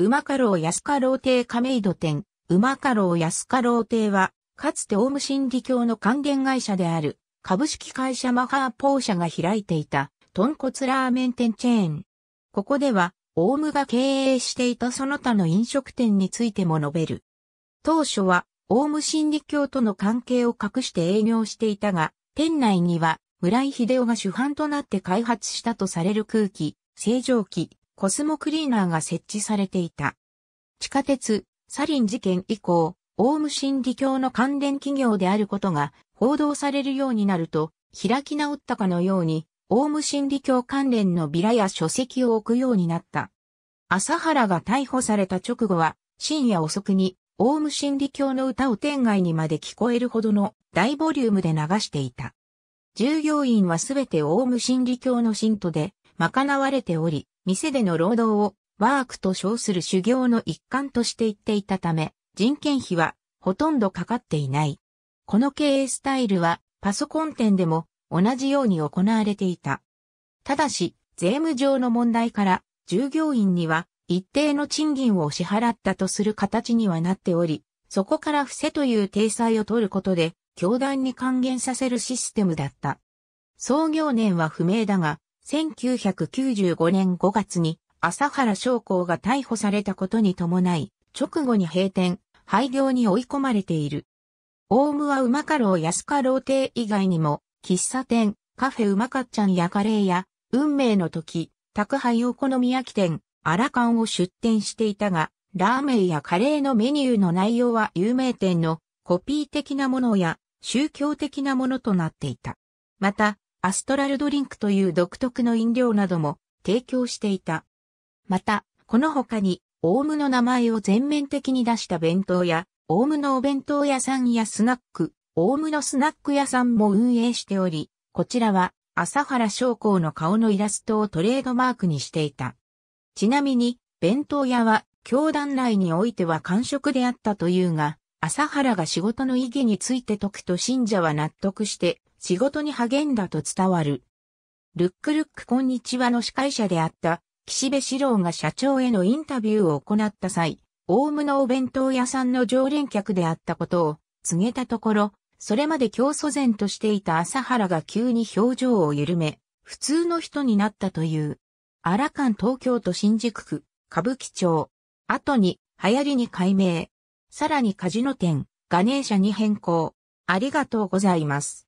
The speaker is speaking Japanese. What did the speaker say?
馬家老安家老亭亀戸店、馬家老安家老亭は、かつてオウム真理教の還元会社である、株式会社マハーポー社が開いていた、豚骨ラーメン店チェーン。ここでは、オウムが経営していたその他の飲食店についても述べる。当初は、オウム真理教との関係を隠して営業していたが、店内には、村井秀夫が主犯となって開発したとされる空気、清浄機、コスモクリーナーが設置されていた。地下鉄、サリン事件以降、オウム真理教の関連企業であることが報道されるようになると、開き直ったかのように、オウム真理教関連のビラや書籍を置くようになった。朝原が逮捕された直後は、深夜遅くに、オウム真理教の歌を店外にまで聞こえるほどの大ボリュームで流していた。従業員はすべてオウム真理教の信徒で、賄われており、店での労働をワークと称する修行の一環として言っていたため、人件費はほとんどかかっていない。この経営スタイルはパソコン店でも同じように行われていた。ただし、税務上の問題から従業員には一定の賃金を支払ったとする形にはなっており、そこから伏せという体裁を取ることで、教団に還元させるシステムだった。創業年は不明だが、1995年5月に朝原将校が逮捕されたことに伴い、直後に閉店、廃業に追い込まれている。オウムはうまかろう安かろう亭以外にも、喫茶店、カフェうまかっちゃんやカレーや、運命の時、宅配お好み焼き店、カンを出店していたが、ラーメンやカレーのメニューの内容は有名店のコピー的なものや宗教的なものとなっていた。また、アストラルドリンクという独特の飲料なども提供していた。また、この他に、オウムの名前を全面的に出した弁当や、オウムのお弁当屋さんやスナック、オウムのスナック屋さんも運営しており、こちらは、朝原将校の顔のイラストをトレードマークにしていた。ちなみに、弁当屋は、教団内においては完食であったというが、朝原が仕事の意義について説くと信者は納得して、仕事に励んだと伝わる。ルックルックこんにちはの司会者であった岸部志郎が社長へのインタビューを行った際、オウムのお弁当屋さんの常連客であったことを告げたところ、それまで教祖前としていた朝原が急に表情を緩め、普通の人になったという。荒間東京都新宿区、歌舞伎町。後に、流行りに改名。さらにカジノ店、ガネーシャに変更。ありがとうございます。